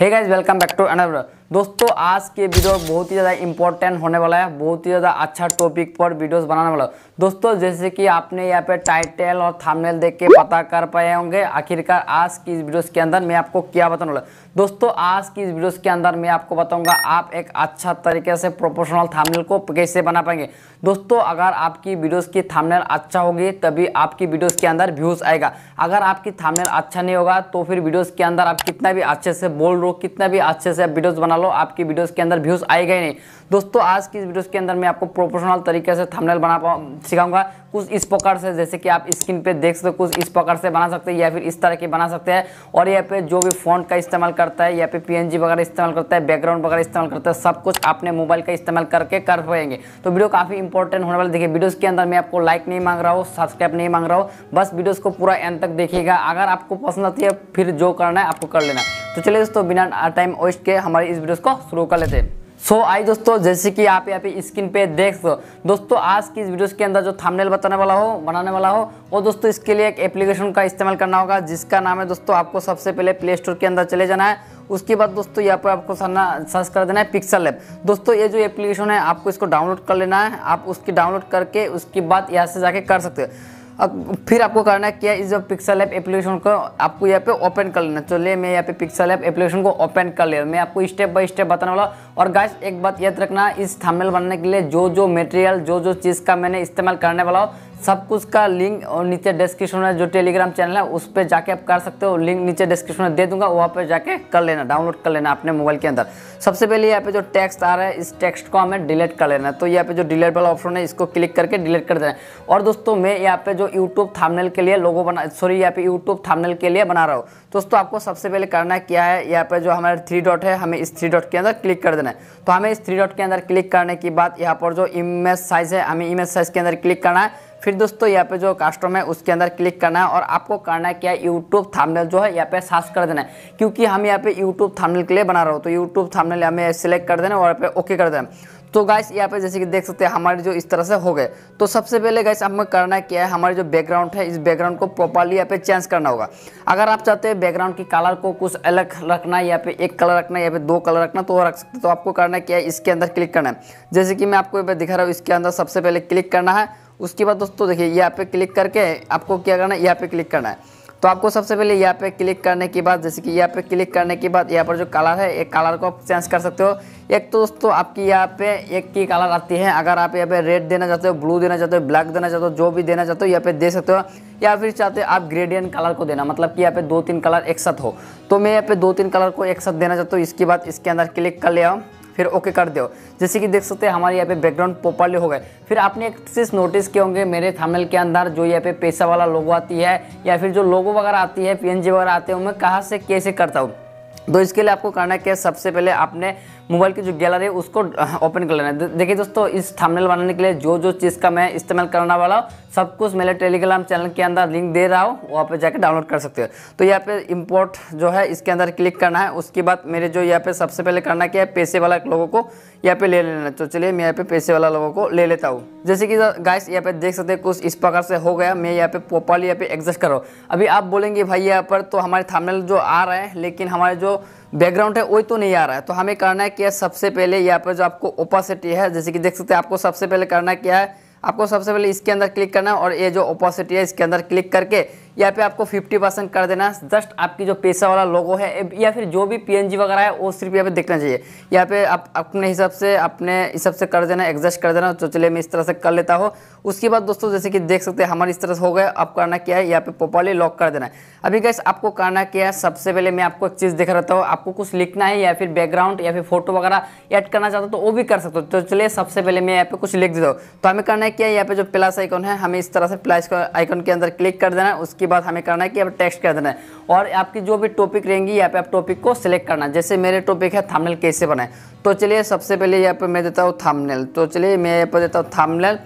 hey guys welcome back to another दोस्तों आज के वीडियो बहुत ही ज़्यादा इंपॉर्टेंट होने वाला है बहुत ही ज़्यादा अच्छा टॉपिक पर वीडियोस बनाने वाला दोस्तों जैसे कि आपने यहाँ पे टाइटल और थंबनेल देख के पता कर पाए होंगे आखिरकार आज की इस वीडियोस के अंदर मैं आपको क्या बताने वाला दोस्तों आज की इस वीडियोस के अंदर मैं आपको बताऊँगा आप एक अच्छा तरीके से प्रोफेशनल थामनेल को कैसे बना पाएंगे दोस्तों अगर आपकी वीडियोज़ की थामनेल अच्छा होगी तभी आपकी वीडियोज़ के अंदर व्यूज़ आएगा अगर आपकी थामनेल अच्छा नहीं होगा तो फिर वीडियोज़ के अंदर आप कितना भी अच्छे से बोल रहे हो कितना भी अच्छे से आप वीडियोज़ बना लो आपकी वीडियोस के अंदर व्यूज़ आएगा ही नहीं दोस्तों आज की इस वीडियोस के अंदर मैं आपको प्रोफेशनल तरीके से थंबनेल बना सिखाऊंगा कुछ इस प्रकार से जैसे कि आप स्क्रीन पे देख सकते हो कुछ इस प्रकार से बना सकते हैं या फिर इस तरह के बना सकते हैं और यहाँ पे जो भी फोन का इस्तेमाल करता है या फिर पीएनजी वगैरह इस्तेमाल करता है बैकग्राउंड वगैरह इस्तेमाल करता है सब कुछ अपने मोबाइल का इस्तेमाल करके कर पाएंगे तो वीडियो काफ़ी इंपॉर्टेंट होने वाले देखिए वीडियोज़ के अंदर मैं आपको लाइक नहीं मांग रहा हूँ सब्सक्राइब नहीं मांग रहा हूँ बस वीडियोज़ को पूरा एंड तक देखिएगा अगर आपको पसंद आती है फिर जो करना है आपको कर लेना तो चलिए दोस्तों बिना टाइम वेस्ट के हमारे इस वीडियो को शुरू कर लेते हैं सो so, आई दोस्तों जैसे कि आप यहाँ पे स्क्रीन पे देख सो दोस्तों आज की इस वीडियोस के अंदर जो थंबनेल बताने वाला हो बनाने वाला हो वो दोस्तों इसके लिए एक एप्लीकेशन का इस्तेमाल करना होगा जिसका नाम है दोस्तों आपको सबसे पहले प्ले स्टोर के अंदर चले जाना है उसके बाद दोस्तों यहाँ पर आपको सरना सर्च कर देना है पिक्सल ऐप दोस्तों ये जो एप्लीकेशन है आपको इसको डाउनलोड कर लेना है आप उसकी डाउनलोड करके उसके बाद यहाँ से जाके कर सकते हो अब फिर आपको करना क्या इस पिक्सल ऐप एप्लीकेशन को आपको यहाँ पे ओपन कर लेना चलिए तो मैं यहाँ पे पिक्सल ऐप एप्लीकेशन को ओपन कर लिया मैं आपको स्टेप बाय स्टेप बताने वाला और गाइस एक बात याद रखना इस थंबनेल बनाने के लिए जो जो मटेरियल जो जो चीज़ का मैंने इस्तेमाल करने वाला हो सब कुछ का लिंक और नीचे डिस्क्रिप्शन में जो टेलीग्राम चैनल है उस पर जाके आप कर सकते हो लिंक नीचे डिस्क्रिप्शन में दे दूंगा वहाँ पर जाके कर लेना डाउनलोड कर लेना अपने मोबाइल के अंदर सबसे पहले यहाँ पे जो टेक्स्ट आ रहा है इस टेक्स्ट को हमें डिलीट कर लेना है तो यहाँ पे जो डिलीट वाला ऑप्शन है इसको क्लिक करके डिलीट कर देना है और दोस्तों मैं यहाँ पे जो यूट्यूब थामनल के लिए लोगो बना सॉरी यहाँ पे यूट्यूब थामनल के लिए बना रहा हूँ दोस्तों आपको सबसे पहले करना क्या है यहाँ पे जो हमारे थ्री डॉट है हमें इस थ्री डॉट के अंदर क्लिक कर देना है तो हमें इस थ्री डॉट के अंदर क्लिक करने के बाद यहाँ पर जो इमेज साइज है हमें इमेज साइज के अंदर क्लिक करना है फिर दोस्तों यहाँ पे जो कास्टम है उसके अंदर क्लिक करना है और आपको करना है क्या है यूट्यूब थामनेल जो है यहाँ पे सास कर देना है क्योंकि हम यहाँ पे यूट्यूब थामनेल के लिए बना रहे हो तो यूट्यूब थामनेल हमें सिलेक्ट कर देना और यहाँ पे ओके कर देना तो गाइस यहाँ पे जैसे कि देख सकते हैं हमारे जो इस तरह से हो गए तो सबसे पहले गाइस हमें करना क्या है हमारे जो बैकग्राउंड है इस बैकग्राउंड को प्रॉपरली यहाँ पे चेंज करना होगा अगर आप चाहते हैं बैकग्राउंड की कलर को कुछ अलग रखना है पे एक कलर रखना या पे दो कलर रखना तो वो रख सकते तो आपको करना क्या है इसके अंदर क्लिक करना है जैसे कि मैं आपको यहाँ पे दिखा रहा हूँ इसके अंदर सबसे पहले क्लिक करना है उसके बाद दोस्तों देखिए यहाँ पे क्लिक करके आपको क्या करना है यहाँ पे क्लिक करना है तो आपको सबसे पहले यहाँ पे क्लिक करने के बाद जैसे कि यहाँ पे क्लिक करने के बाद यहाँ पर जो कलर है एक कलर को आप चेंज कर सकते हो एक तो दोस्तों आपकी यहाँ पे एक की कलर आती है अगर आप यहाँ पे रेड देना चाहते हो ब्लू देना चाहते हो ब्लैक देना चाहते हो जो भी देना चाहते हो यहाँ पे दे सकते हो या फिर चाहते हो आप ग्रेडियन कलर को देना मतलब कि यहाँ पे दो तीन कलर एक साथ हो तो मैं यहाँ पे दो तीन कलर को एक साथ देना चाहता हूँ इसके बाद इसके अंदर क्लिक कर लिया हूँ फिर ओके कर दो जैसे कि देख सकते हैं हमारे यहाँ पे बैकग्राउंड प्रॉपरली हो गए फिर आपने एक चीज़ नोटिस किए होंगे मेरे थमल के अंदर जो यहाँ पे पैसा वाला लोगो आती है या फिर जो लोगो वगैरह आती है पी वगैरह आते हैं मैं कहाँ से कैसे करता हूँ तो इसके लिए आपको करना क्या सबसे पहले आपने मोबाइल की जो गैलरी है उसको ओपन कर लेना है देखिए दोस्तों इस थंबनेल बनाने के लिए जो जो चीज़ का मैं इस्तेमाल करने वाला हूँ सब कुछ मेरे टेलीग्राम चैनल के अंदर लिंक दे रहा हूँ वहाँ पर जाकर डाउनलोड कर सकते हो तो यहाँ पे इम्पोर्ट जो है इसके अंदर क्लिक करना है उसके बाद मेरे जो यहाँ पे सबसे पहले करना क्या है पैसे वाला लोगों को यहाँ पे ले लेना तो चलिए मैं यहाँ पे पैसे वाला लोगों को ले लेता हूँ जैसे कि गाइस यहाँ पे देख सकते हैं कुछ इस प्रकार से हो गया मैं यहाँ पे प्रॉपरली यहाँ पे एडजस्ट करो अभी आप बोलेंगे भाई यहाँ पर तो हमारे थामनेल जो आ रहे हैं लेकिन हमारे जो बैकग्राउंड है वही तो नहीं आ रहा है तो हमें करना है क्या सबसे पहले यहाँ पर जो आपको ओपोसिटी है जैसे कि देख सकते हैं आपको सबसे पहले करना क्या है आपको सबसे पहले इसके अंदर क्लिक करना है और ये जो ओपासिटी है इसके अंदर क्लिक करके यहाँ पे आपको 50 परसेंट कर देना है जस्ट आपकी जो पैसा वाला लोगो है या फिर जो भी पी वगैरह है वो सिर्फ यहाँ पे देखना चाहिए यहाँ पे आप अपने हिसाब से अपने हिसाब से कर देना एडजस्ट कर देना तो चलिए मैं इस तरह से कर लेता हूँ उसके बाद दोस्तों जैसे कि देख सकते हैं हमारे इस तरह से हो गए अब करना क्या है यहाँ पे प्रॉपरली लॉक कर देना है अभी गैस आपको करना क्या है सबसे पहले मैं आपको एक चीज़ दिखा रहता हूँ आपको कुछ लिखना है या फिर बैकग्राउंड या फिर फोटो वगैरह ऐड करना चाहता हूँ तो वो भी कर सकते हो तो चलिए सबसे पहले मैं यहाँ पे कुछ लिख देता हूँ तो हमें करना है क्या यहाँ पे जो प्लस आइकॉन है हमें इस तरह से प्लस आइकॉन के अंदर क्लिक कर देना है उसके बाद हमें करना है कि अब टेक्स्ट कर देना है और आपकी जो भी टॉपिक रहेंगी यहाँ पे आप टॉपिक को सिलेक्ट करना है जैसे मेरे टॉपिक है थामनेल कैसे बनाए तो चलिए सबसे पहले यहाँ पर मैं देता हूँ थामनेल तो चलिए मैं यहाँ पर देता हूँ थामनेल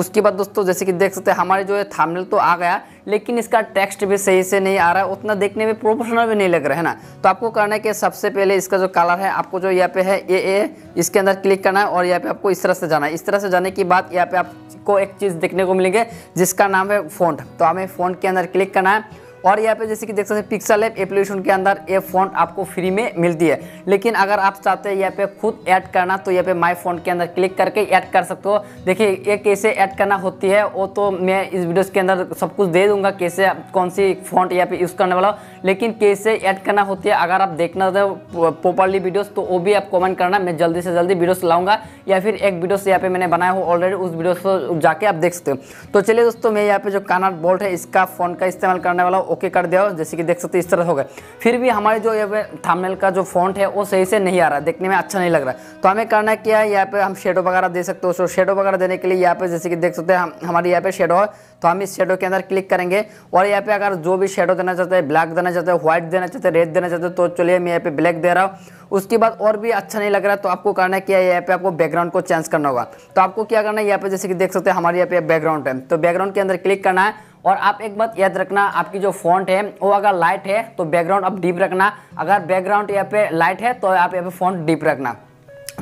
उसके बाद दोस्तों जैसे कि देख सकते हैं हमारे जो है थामनेल तो आ गया लेकिन इसका टेक्स्ट भी सही से नहीं आ रहा है उतना देखने में प्रोफेशनल भी नहीं लग रहा है ना तो आपको करना है कि सबसे पहले इसका जो कलर है आपको जो यहाँ पे है ए ए इसके अंदर क्लिक करना है और यहाँ पे आपको इस तरह से जाना है इस तरह से जाने के बाद यहाँ पे आपको एक चीज़ देखने को मिलेंगे जिसका नाम है फ़ोन तो हमें फ़ोन के अंदर क्लिक करना है और यहाँ पे जैसे कि देख सकते पिक्सल एप एप्लीकेशन के अंदर ये फोन आपको फ्री में मिलती है लेकिन अगर आप चाहते हैं यहाँ पे खुद ऐड करना तो यहाँ पे माई फोन के अंदर क्लिक करके ऐड कर सकते हो देखिए ये कैसे ऐड करना होती है वो तो मैं इस वीडियोस के अंदर सब कुछ दे दूंगा कैसे कौन सी फ़ोन यहाँ पे यूज़ करने वाला लेकिन कैसे ऐड करना होती है अगर आप देखना चाहते प्रॉपरली वीडियोज़ तो वो भी आप कॉमेंट करना मैं जल्दी से जल्दी वीडियोज़ लाऊंगा या फिर एक वीडियो यहाँ पे मैंने बनाया हुआ ऑलरेडी उस वीडियो को जाके आप देख सकते हो तो चलिए दोस्तों मैं यहाँ पे जो कानाट बोल्ट है इसका फ़ोन का इस्तेमाल करने वाला हूँ ओके कर दिया जैसे कि देख सकते इस तरह हो गए फिर भी हमारे जो ये पे थामनेल का जो फॉन्ट है वो सही से नहीं आ रहा देखने में अच्छा नहीं लग रहा है तो हमें करना क्या है यहाँ पे हम शेडो वगैरह दे सकते हो शेडो वगैरह देने के लिए यहाँ पे जैसे कि देख सकते हैं हमारे यहाँ पे शेडो है तो हम इस शेडो के अंदर क्लिक करेंगे और यहाँ पे अगर जो भी शेडो देना चाहते हैं ब्लैक देना चाहते हैं व्हाइट देना चाहते हैं रेड देना चाहते हैं तो चलिए मैं यहाँ पे ब्लैक दे रहा हूँ उसके बाद और भी अच्छा नहीं लग रहा तो आपको करना है क्या है यहाँ पे आपको बैकग्राउंड को चेंज करना होगा तो आपको क्या करना है यहाँ पे जैसे कि देख सकते हैं हमारे यहाँ पे बैकग्राउंड है तो बैकग्राउंड के अंदर क्लिक करना है और आप एक बात याद रखना आपकी जो फॉन्ट है वो अगर लाइट है तो बैकग्राउंड आप डीप रखना अगर बैकग्राउंड यहाँ पे लाइट है तो आप यहाँ पे फॉन्ट डीप रखना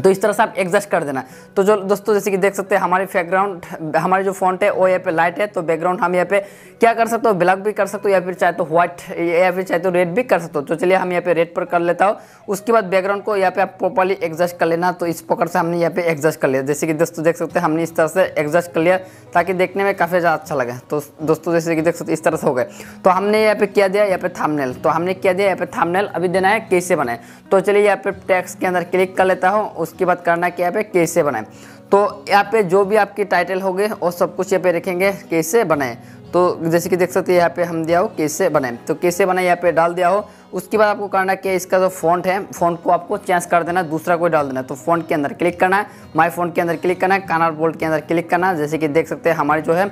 तो इस तरह से आप एडजस्ट कर देना तो जो दोस्तों जैसे कि देख सकते हैं हमारे बैकग्राउंड हमारे जो फॉन्ट है वो यहाँ पे लाइट है तो बैकग्राउंड हम यहाँ पे क्या कर सकते हो ब्लैक भी कर सकते हो या फिर चाहे तो व्हाइट या फिर चाहे तो रेड भी कर सकते हो तो चलिए हम यहाँ पे रेड पर कर लेता हूँ उसके बाद बैकग्राउंड को यहाँ पे आप प्रॉपरली एडजस्ट कर लेना तो इस प्रकार से हमने यहाँ पे एडजस्ट कर लिया जैसे कि दोस्तों देख सकते हैं हमने इस तरह से एडजस्ट कर लिया ताकि देखने में काफ़ी ज़्यादा अच्छा लगे तो दोस्तों जैसे कि देख सकते इस तरह से हो गए तो हमने यहाँ पे क्या दिया यहाँ पे थामनेल तो हमने क्या दिया यहाँ पे थामनेल अभी देना है कैसे बनाए तो चलिए यहाँ पे टैक्स के अंदर क्लिक कर लेता हूँ उसके बाद करना क्या है पे कैसे बनाएं तो यहाँ पे जो भी आपके टाइटल हो गए और सब कुछ यहाँ पे रखेंगे कैसे बनाएं तो जैसे कि देख सकते हैं यहाँ पे हम दिया हो कैसे बनाएं तो कैसे बनाएं यहाँ पे डाल दिया हो उसके बाद आपको करना क्या इसका जो फॉन्ट है फॉन्ट को आपको चेंज कर देना दूसरा कोई डाल देना तो फॉन्ट के अंदर क्लिक करना है माई फोन के अंदर क्लिक करना है कानार बोल्ट के अंदर क्लिक करना है जैसे कि देख सकते हैं हमारी जो है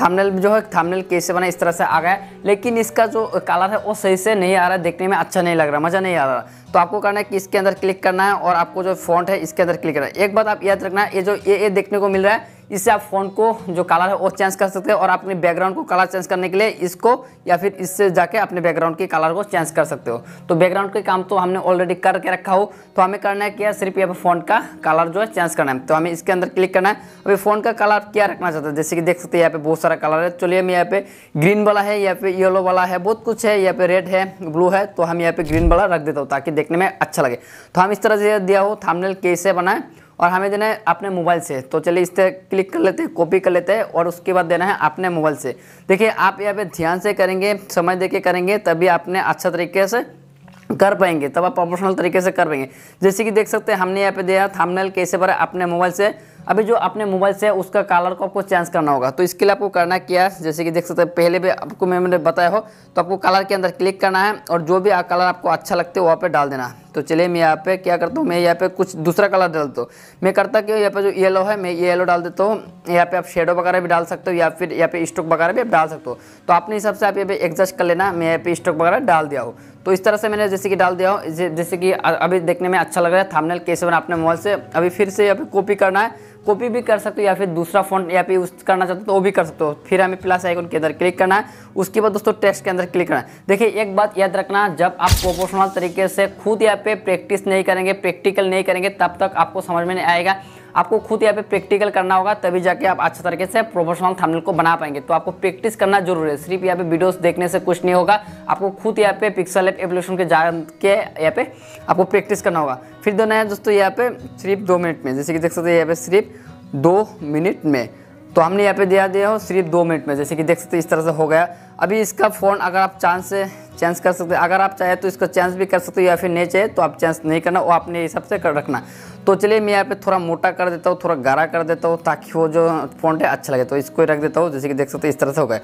थामनेल जो है थामनेल कैसे बना इस तरह से आ गया लेकिन इसका जो कलर है वो सही से नहीं आ रहा है देखने में अच्छा नहीं लग रहा मज़ा नहीं आ रहा तो आपको करना है कि इसके अंदर क्लिक करना है और आपको जो फॉन्ट है इसके अंदर क्लिक करना है एक बात आप याद रखना है ये जो ये ये देखने को मिल रहा है इससे आप फोन को जो कलर है वो चेंज कर सकते हैं और अपने बैकग्राउंड को कलर चेंज करने के लिए इसको या फिर इससे जाके अपने बैकग्राउंड के कलर को चेंज कर सकते हो तो बैकग्राउंड के काम तो हमने ऑलरेडी करके रखा हो तो हमें करना है क्या सिर्फ यहाँ फोन का कलर जो है चेंज करना है तो हमें इसके अंदर क्लिक करना है अभी फ़ोन का कलर क्या रखना चाहते हैं जैसे कि देख सकते हैं यहाँ पे बहुत सारा कलर है चलिए हम यहाँ पे ग्रीन वाला है यहाँ पे येलो वाला है बहुत कुछ है यहाँ पे रेड है ब्लू है तो हम यहाँ पे ग्रीन वाला रख देता हूँ ताकि देखने में अच्छा लगे तो हम इस तरह से दिया हो थामनेल कैसे बनाए और हमें देना है अपने मोबाइल से तो चलिए इस तरह क्लिक कर लेते हैं कॉपी कर लेते हैं और उसके बाद देना है अपने मोबाइल से देखिए आप यहाँ पे ध्यान से करेंगे समय दे के करेंगे तभी आपने अच्छा तरीके से कर पाएंगे तब आप प्रोफेशनल तरीके से कर पाएंगे जैसे कि देख सकते हैं हमने यहाँ पे दिया थामनेल कैसे भरा अपने मोबाइल से अभी जो अपने मोबाइल से उसका कलर को आपको चेंज करना होगा तो इसके लिए आपको करना क्या है जैसे कि देख सकते हैं पहले भी आपको मैंने बताया हो तो आपको कलर के अंदर क्लिक करना है और जो भी कलर आपको अच्छा लगता है वहाँ पर डाल देना तो चलिए मैं यहाँ पे क्या करता हूँ मैं यहाँ पे कुछ दूसरा कलर डालता हूँ मैं करता क्यों यहाँ पे जो येलो है मैं ये येलो डाल देता हूँ यहाँ पे आप शेडो वगैरह भी डाल सकते हो या फिर यहाँ पे स्टॉक वगैरह भी आप डाल सकते हो तो अपने हिसाब से आप यहाँ पे एडजस्ट कर लेना मैं यहाँ पे स्टॉक वगैरह डाल दिया हूँ तो इस तरह से मैंने जैसे कि डाल दिया हो जैसे कि अभी देखने में अच्छा लग रहा है थामनेल कैसे बना अपने मोबाइल से अभी फिर से यहाँ पे कॉपी करना है कॉपी भी कर सकते हो या फिर दूसरा फोन या फिर करना चाहते हो तो वो भी कर सकते हो फिर हमें प्लस आइकन के अंदर क्लिक करना है उसके बाद दोस्तों टेक्स्ट के अंदर क्लिक करना है देखिए एक बात याद रखना जब आप प्रोफेशनल तरीके से खुद यहाँ पे प्रैक्टिस नहीं करेंगे प्रैक्टिकल नहीं करेंगे तब तक आपको समझ में नहीं आएगा आपको खुद यहाँ पे प्रैक्टिकल करना होगा तभी जाके आप अच्छे तरीके से प्रोफेशनल थंबनेल को बना पाएंगे तो आपको प्रैक्टिस करना जरूर है सिर्फ यहाँ पे वीडियोस देखने से कुछ नहीं होगा आपको खुद यहाँ पे पिक्सल एप एवोल्यूशन के जान के यहाँ पे आपको प्रैक्टिस करना होगा फिर दोनों है दोस्तों यहाँ पे सिर्फ दो मिनट में जैसे कि देख सकते हैं यहाँ पे सिर्फ दो मिनट में तो हमने यहाँ पे दिया दिया हो सिर्फ दो मिनट में जैसे कि देख सकते इस तरह से हो गया अभी इसका फ़ोन अगर आप चांस से चेंज कर सकते अगर आप चाहे तो इसको चेंज भी कर सकते हो या फिर नहीं चाहे तो आप चेंज नहीं करना वो अपने हिसाब से कर रखना तो चलिए मैं यहाँ पे थोड़ा मोटा कर देता हूँ थोड़ा गारा कर देता हूँ ताकि वो जो फोन है अच्छा लगे तो इसको ही रख देता हूँ जैसे कि देख सकते हो इस तरह से हो गया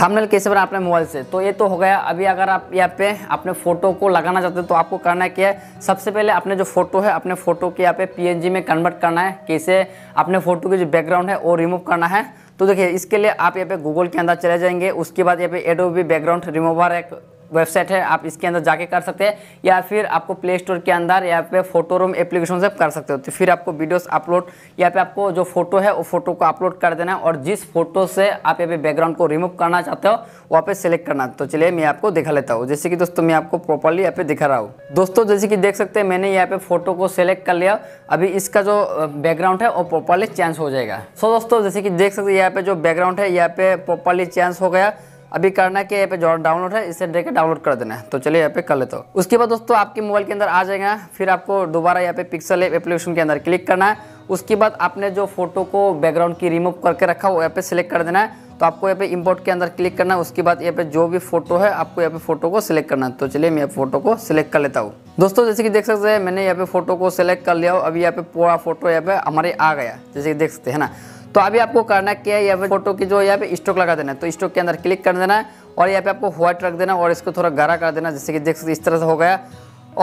थामनेल कैसे बना अपने मोबाइल से तो ये तो हो गया अभी अगर आप यहाँ पे अपने फ़ोटो को लगाना चाहते हो तो आपको करना क्या है सबसे पहले अपने जो फ़ोटो है अपने फ़ोटो के यहाँ पे पी में कन्वर्ट करना है कैसे अपने फ़ोटो की जो बैकग्राउंड है वो रिमूव करना है तो देखिए इसके लिए आप यहाँ पे गूगल के अंदर चले जाएंगे उसके बाद यहाँ पे एडोबी बैकग्राउंड रिमूवर एक वेबसाइट है आप इसके अंदर जाके कर सकते हैं या फिर आपको प्ले स्टोर के अंदर या पे फोटो रूम एप्लीकेशन से कर सकते हो तो फिर आपको वीडियोस अपलोड या पे आपको जो फोटो है वो फोटो को अपलोड कर देना है और जिस फोटो से आप यहाँ पे बैकग्राउंड को रिमूव करना चाहते हो वहाँ पे सिलेक्ट करना तो चलिए मैं आपको दिखा लेता हूँ जैसे कि दोस्तों मैं आपको प्रॉपरली यहाँ पे दिखा रहा हूँ दोस्तों जैसे कि देख सकते हैं मैंने यहाँ पे फोटो को सिलेक्ट कर लिया अभी इसका जो बैकग्राउंड है वो प्रॉपरली चेंज हो जाएगा सो दोस्तों जैसे कि देख सकते हैं यहाँ पे जो बैकग्राउंड है यहाँ पे प्रॉपरली चेंज हो गया अभी करना कि यहाँ पे जो डाउनलोड है इसे देखकर डाउनलोड कर देना है तो चलिए यहाँ पे कर लेते हो उसके बाद दोस्तों आपके मोबाइल के अंदर आ जाएगा फिर आपको दोबारा यहाँ पे पिक्सल एप एप्लीकेशन के अंदर क्लिक करना है उसके बाद आपने जो फोटो को बैकग्राउंड की रिमूव करके रखा वो यहाँ पे सिलेक्ट कर देना है तो आपको यहाँ पे इंपोर्ट के अंदर क्लिक करना है उसके बाद यहाँ पे जो भी फोटो है आपको यहाँ पे फोटो को सिलेक्ट करना है तो चलिए मैं फोटो को सिलेक्ट कर लेता हूँ दोस्तों जैसे कि देख सकते हैं मैंने यहाँ पे फोटो को सिलेक्ट कर लिया हो अभी यहाँ पे पूरा फोटो यहाँ पे हमारे आ गया जैसे कि देख सकते हैं ना तो अभी आपको करना क्या है यहाँ पे फोटो की जो यहाँ पे स्टॉक लगा देना है तो स्टॉक के अंदर क्लिक कर देना है और यहाँ पे आपको व्हाइट रख देना और इसको थोड़ा गहरा कर देना जैसे कि देख सकते इस तरह से हो गया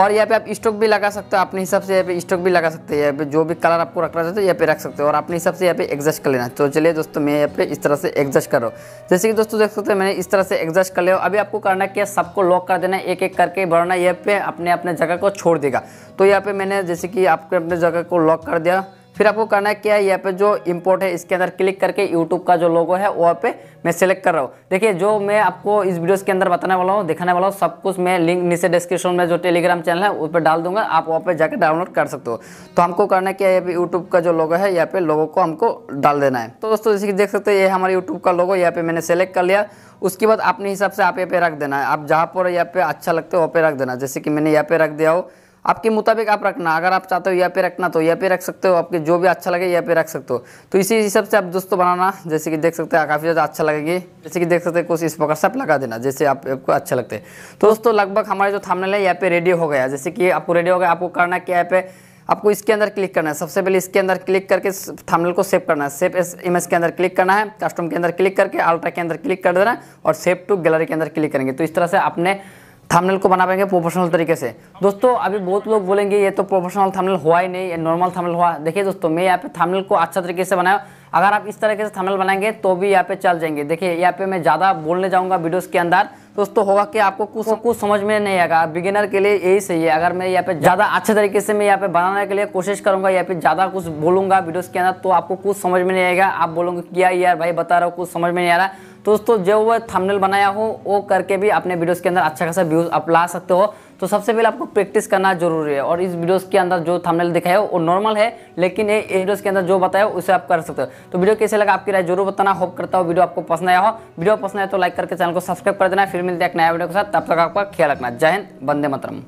और यहाँ पे आप स्टॉक भी लगा सकते हो अपने हिसाब से यहाँ पे स्टॉक भी लगा सकते हैं यहाँ पे जो भी कलर आपको रखना चाहते हो यहाँ पे रख सकते हो और अपने हिसाब से यहाँ पे एडजस्ट कर लेना तो चलिए दोस्तों मैं यहाँ पे इस तरह से एडजस्ट कर रहा हूँ जैसे कि दोस्तों देख सकते हो मैंने इस तरह से एडजस्ट कर लिया अभी आपको करना क्या सबको लॉक कर देना एक एक करके भरना यहाँ पे अपने अपने जगह को छोड़ देगा तो यहाँ पे मैंने जैसे कि आपके अपने जगह को लॉक कर दिया फिर आपको करना है क्या है यहाँ पे जो इम्पोर्ट है इसके अंदर क्लिक करके यूट्यूब का जो लोगो है वहाँ पे मैं सिलेक्ट कर रहा हूँ देखिए जो मैं आपको इस वीडियोस के अंदर बताने वाला हूँ दिखाने वाला हूँ सब कुछ मैं लिंक नीचे डिस्क्रिप्शन में जो टेलीग्राम चैनल है उस पर डाल दूंगा आप वहाँ पर जाकर डाउनलोड कर सकते हो तो हमको करना क्या है यहाँ पे यूट्यूब का जो लोगो है यहाँ पे लोगों को हमको डाल देना है तो दोस्तों जैसे देख सकते हो ये हमारे यूट्यूब का लोगो यहाँ पे मैंने सेलेक्ट कर लिया उसके बाद अपने हिसाब से आप यहाँ पे रख देना है आप जहाँ पर यहाँ पे अच्छा लगता है वहाँ पे रख देना जैसे कि मैंने यहाँ पे रख दिया हो आपके मुताबिक आप रखना अगर आप चाहते हो यहाँ पे रखना तो यहाँ पे रख सकते हो आपके जो भी अच्छा लगे यहाँ पे रख सकते हो तो इसी हिसाब से आप दोस्तों बनाना जैसे कि देख सकते हैं काफ़ी ज़्यादा अच्छा लगेगी जैसे कि देख सकते हैं कुछ इस प्रकार से आप लगा देना जैसे आप, आपको अच्छा लगते हैं तो दोस्तों लगभग हमारे जो थामनेल है यहाँ पे रेडी हो गया जैसे कि आपको रेडी हो गया आपको करना क्या यहाँ पे आपको इसके अंदर क्लिक करना है सबसे पहले इसके अंदर क्लिक करके थामनेल को सेव करना है सेव एस इमेज के अंदर क्लिक करना है कस्टम के अंदर क्लिक करके अल्ट्रा के अंदर क्लिक कर देना है और सेव टू गैलरी के अंदर क्लिक करेंगे तो इस तरह से आपने थंबनेल को बना पाएंगे प्रोफेशनल तरीके से दोस्तों अभी बहुत लोग बोलेंगे ये तो प्रोफेशनल थंबनेल हुआ ही नहीं नॉर्मल थंबनेल हुआ देखिए दोस्तों मैं यहाँ पे थंबनेल को अच्छा तरीके से बनाया अगर आप इस तरीके से थमल बनाएंगे तो भी यहाँ पे चल जाएंगे देखिए यहाँ पे मैं ज़्यादा बोलने जाऊँगा वीडियोस के अंदर दोस्तों होगा कि आपको कुछ कुछ समझ में नहीं आएगा बिगिनर के लिए यही सही है अगर मैं यहाँ पे ज़्यादा अच्छे तरीके से मैं यहाँ पे बनाने के लिए कोशिश करूँगा यहाँ पे ज़्यादा कुछ बोलूँगा वीडियोस के अंदर तो आपको कुछ समझ में नहीं आएगा आप बोलोगे क्या यार भाई बता रहा हो कुछ समझ में नहीं आ रहा दोस्तों जो वो थंबनेल बनाया हो वो करके भी अपने वीडियोस के अंदर अच्छा खासा व्यूज़ आप ला सकते हो तो सबसे पहले आपको प्रैक्टिस करना जरूरी है और इस वीडियोस के अंदर जो थंबनेल दिखाया वो नॉर्मल है लेकिन ये वीडियोस के अंदर जो बताया उसे आप कर सकते हो तो वीडियो कैसे लगा आपकी राय जरूर बताना होप करता हूँ वीडियो आपको पसंद आया हो वीडियो पसंद आया तो लाइक करके चैनल को सब्सक्राइब कर देना फिर मिलते हैं एक नया वीडियो के साथ तब तक आपका ख्याल रखना जय हिंद बंदे मतरम